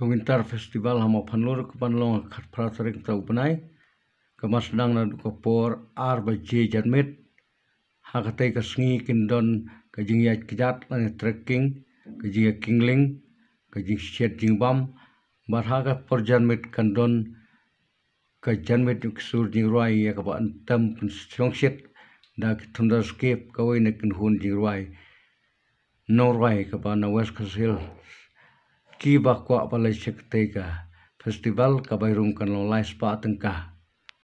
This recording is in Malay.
Komentar festival hama panlur ke panlong kat prasering tau penai. Kama senang na duka por ar ba je jan mit. Ha katai ka sengi kindon ka jing ya kejat lani trekking. Ka jing ya kingling. Ka jing siat jing bam. Bar ha ka por jan mit kandon. Ka jan mit yuk sur jing ruai ya ka ba antam pun siong siat. Da ki tunda skip ka wai na kin hun jing ruai. No ruai ka ba na west kasil. Ka Ki bakwa apalai sekte ka festival kabairung kan lo lai spa tengkah